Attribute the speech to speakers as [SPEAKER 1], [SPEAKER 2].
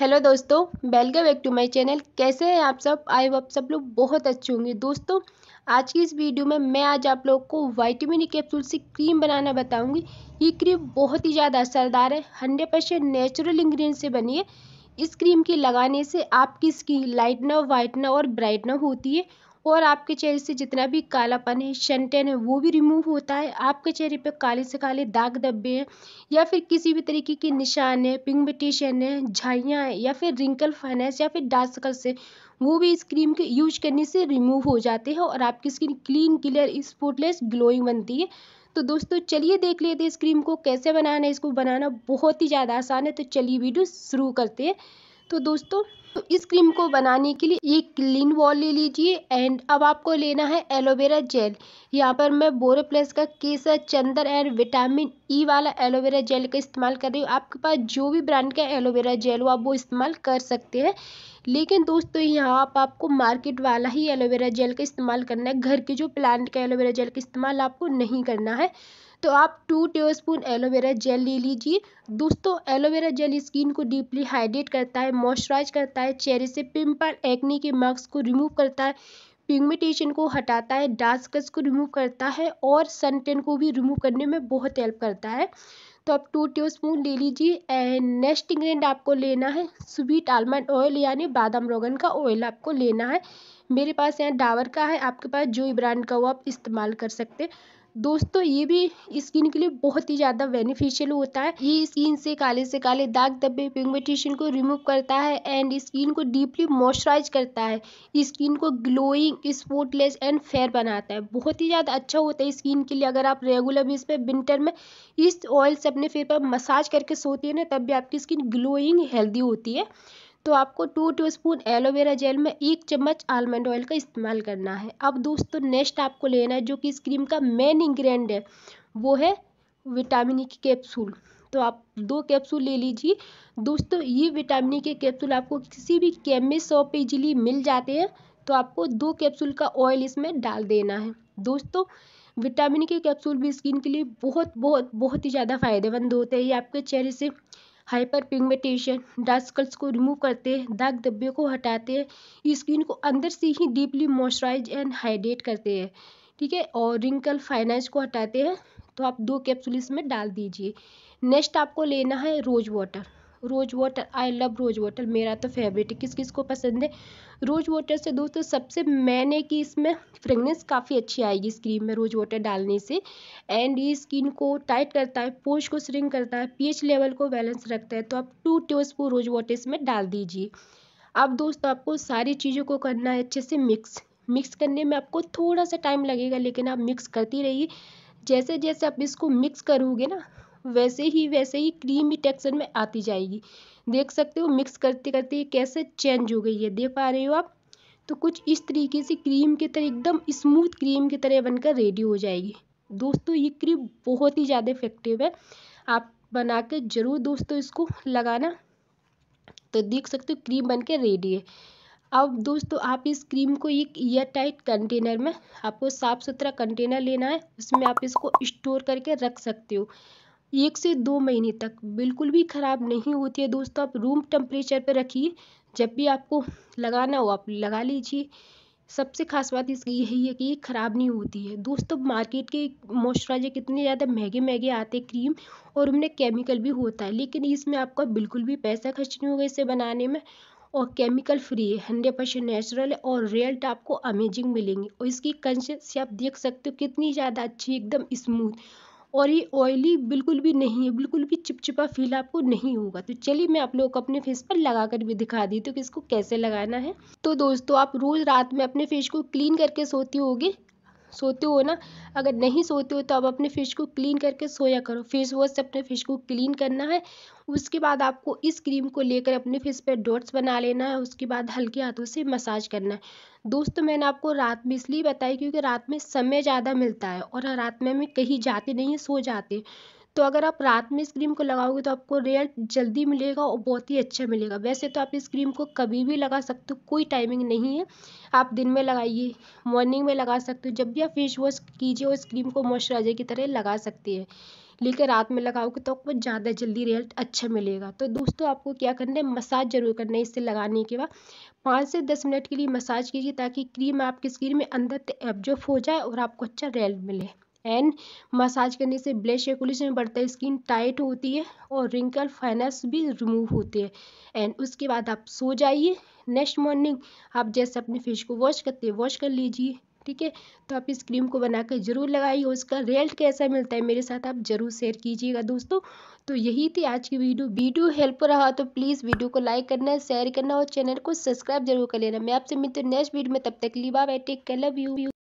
[SPEAKER 1] hello दोस्तों welcome back to my channel कैसे हैं आप सब आई आप सब लोग बहुत अच्छे होंगे दोस्तों आज की इस वीडियो में मैं आज आप लोग को वाइटमिन कैप्सूल e से क्रीम बनाना बताऊंगी ये क्रीम बहुत ही ज़्यादा असरदार है हंड्रेड परसेंट नेचुरल इंग्रेडिएंट से बनी है इस क्रीम के लगाने से आपकी स्किन लाइटनर वाइटनर और ब्राइटनर होती है और आपके चेहरे से जितना भी कालापन है शनटेन है वो भी रिमूव होता है आपके चेहरे पे काले से काले दाग धब्बे हैं या फिर किसी भी तरीके के निशान है पिंगमिटेशन है झाइयाँ हैं या फिर रिंकल फनस या फिर डार्क सर्कल्स है वो भी इस क्रीम के यूज करने से रिमूव हो जाते हैं और आपकी skin clean clear spotless glowing बनती है तो दोस्तों चलिए देख लेते हैं इस क्रीम को कैसे बनाना है इसको बनाना बहुत ही ज़्यादा आसान है तो चलिए वीडियो शुरू करते हैं तो दोस्तों तो इस क्रीम को बनाने के लिए एक क्लीन वॉल ले लीजिए एंड अब आपको लेना है एलोवेरा जेल यहाँ पर मैं प्लस का केसर चंदर एंड विटामिन ई वाला एलोवेरा जेल का इस्तेमाल कर रही हूँ आपके पास जो भी ब्रांड का एलोवेरा जेल हो आप वो इस्तेमाल कर सकते हैं लेकिन दोस्तों यहाँ आप आपको मार्केट वाला ही एलोवेरा जेल का इस्तेमाल करना है घर के जो प्लांट का एलोवेरा जेल का इस्तेमाल आपको नहीं करना है तो आप टू टेबलस्पून एलोवेरा जेल ले लीजिए दोस्तों एलोवेरा जेल स्किन को डीपली हाइड्रेट करता है मॉइस्चराइज करता है चेहरे से पिंपल एक्ने के मार्क्स को रिमूव करता है पिगमेंटेशन को हटाता है डार्कनेस को रिमूव करता है और सनटेन को भी रिमूव करने में बहुत हेल्प करता है तो आप टू टेबल स्पून ले लीजिए एंड नेक्स्ट इंग्रेडिएंट आपको लेना है स्वीट आलमंड ऑयल यानी बादाम रोगन का ऑयल आपको लेना है मेरे पास यहाँ डावर का है आपके पास जो भी ब्रांड का हो आप इस्तेमाल कर सकते हैं दोस्तों ये भी स्किन के लिए बहुत ही ज़्यादा बेनिफिशियल होता है ये स्किन से काले से काले दाग दबे पिगमेटेशन को रिमूव करता है एंड स्किन को डीपली मॉइस्चराइज करता है स्किन को ग्लोइंग स्पोर्टलेस एंड फेयर बनाता है बहुत ही ज़्यादा अच्छा होता है स्किन के लिए अगर आप रेगुलर बेस पर विंटर में इस ऑयल से अपने फेस पर मसाज करके सोती है ना तब भी आपकी स्किन ग्लोइंग हेल्दी होती है तो आपको two two spoon aloe vera gel में एक चम्मच आलमंड ऑयल का इस्तेमाल करना है अब दोस्तों नेक्स्ट आपको लेना है जो कि इस क्रीम का मेन इंग्रेडिएंट है वो है विटामिन ई की कैप्सूल तो आप दो कैप्सूल ले लीजिए दोस्तों ये विटामिन ई के कैप्सूल आपको किसी भी केमिस्ट शॉप पर इजीली मिल जाते हैं तो आपको दो कैप्सूल का ऑयल इसमें डाल देना है दोस्तों विटामिन के कैप्सूल भी स्किन के लिए बहुत बहुत बहुत ही ज़्यादा फायदेमंद होते हैं ये आपके चेहरे से हाइपरपिगमेंटेशन डार्क स्कल्स को रिमूव करते हैं दाग धब्बे को हटाते हैं स्किन को अंदर से ही डीपली मॉइस्चराइज एंड हाइड्रेट करते हैं ठीक है और रिंकल फाइनेंस को हटाते हैं तो आप दो कैप्सूल इसमें डाल दीजिए नेक्स्ट आपको लेना है rose water rose water I love rose water मेरा तो फेवरेट है किस किस को पसंद है रोज़ वाटर से दोस्तों सबसे मैंने कि इसमें फ्रेगनेंस काफ़ी अच्छी आएगी इस क्रीम में रोज़ वाटर डालने से एंड ये स्किन को टाइट करता है पोज को स्रिंग करता है पीएच लेवल को बैलेंस रखता है तो आप two tablespoon rose water इसमें डाल दीजिए अब दोस्तों आपको सारी चीज़ों को करना है अच्छे से मिक्स मिक्स करने में आपको थोड़ा सा टाइम लगेगा लेकिन आप मिक्स करती रहिए जैसे जैसे आप इसको मिक्स करोगे ना वैसे ही वैसे ही क्रीमी टेक्सचर में आती जाएगी देख सकते हो मिक्स करते करते ये कैसे चेंज हो गई है देख पा रहे हो आप तो कुछ इस तरीके से क्रीम की तरह एकदम स्मूथ क्रीम की तरह बनकर रेडी हो जाएगी दोस्तों ये क्रीम बहुत ही ज़्यादा इफेक्टिव है आप बना के ज़रूर दोस्तों इसको लगाना तो देख सकते हो क्रीम बन के रेडी है अब दोस्तों आप इस क्रीम को एक एयर टाइट कंटेनर में आपको साफ़ सुथरा कंटेनर लेना है उसमें आप इसको स्टोर करके रख सकते हो एक से दो महीने तक बिल्कुल भी ख़राब नहीं होती है दोस्तों आप रूम टेम्परेचर पर रखिए जब भी आपको लगाना हो आप लगा लीजिए सबसे खास बात इसकी यही है कि ये ख़राब नहीं होती है दोस्तों मार्केट के मॉइस्चराइज़र कितने ज़्यादा महंगे महंगे आते हैं क्रीम और उनमें केमिकल भी होता है लेकिन इसमें आपका बिल्कुल भी पैसा खर्च नहीं होगा इसे बनाने में और केमिकल फ्री है हंड्रेड परसेंट नेचुरल है और रिजल्ट तो आपको अमेजिंग मिलेंगे और इसकी कंसिस्टेंसी आप देख सकते हो कितनी ज़्यादा अच्छी एकदम स्मूथ और ये ऑयली बिल्कुल भी नहीं है बिल्कुल भी चिपचिपा फील आपको नहीं होगा तो चलिए मैं आप लोगों को अपने फेस पर लगा कर भी दिखा दी तो कि इसको कैसे लगाना है तो दोस्तों आप रोज़ रात में अपने फेस को क्लीन करके सोती होगी सोते हो ना अगर नहीं सोते हो तो आप अपने फ़िश को क्लीन करके सोया करो फेस वॉश से अपने फ़िश को क्लीन करना है उसके बाद आपको इस क्रीम को लेकर अपने फेस पर डॉट्स बना लेना है उसके बाद हल्के हाथों से मसाज करना है दोस्तों मैंने आपको रात में इसलिए बताया क्योंकि रात में समय ज़्यादा मिलता है और रात में हम कहीं जाते नहीं हैं सो जाते तो अगर आप रात में इस क्रीम को लगाओगे तो आपको रिजल्ट जल्दी मिलेगा और बहुत ही अच्छा मिलेगा वैसे तो आप इस क्रीम को कभी भी लगा सकते हो कोई टाइमिंग नहीं है आप दिन में लगाइए मॉर्निंग में लगा सकते हो जब भी आप फेस वॉश कीजिए और इस क्रीम को मॉइस्चराइजर की तरह लगा सकते हैं लेकिन रात में लगाओगे तो आपको ज़्यादा जल्दी रिजल्ट अच्छा मिलेगा तो दोस्तों आपको क्या करना है मसाज जरूर करना है इससे लगाने के बाद पाँच से दस मिनट के लिए मसाज कीजिए ताकि क्रीम आपकी स्किन में अंदर एब्जॉर्ब हो जाए और आपको अच्छा रिजल्ट मिले एंड मसाज करने से ब्लड सर्कुलेशन बढ़ता है स्किन टाइट होती है और रिंकल फाइनस भी रिमूव होते हैं एंड उसके बाद आप सो जाइए नेक्स्ट मॉर्निंग आप जैसे अपने फेस को वॉश करते हैं वॉश कर लीजिए ठीक है तो आप इस क्रीम को बनाकर ज़रूर लगाइए उसका रिजल्ट कैसा मिलता है मेरे साथ आप ज़रूर शेयर कीजिएगा दोस्तों तो यही थी आज की वीडियो वीडियो हेल्प रहा तो प्लीज़ वीडियो को लाइक करना शेयर करना और चैनल को सब्सक्राइब जरूर कर लेना मैं आपसे मिलती हूँ नेक्स्ट वीडियो में तब तक ली बाय टेक के यू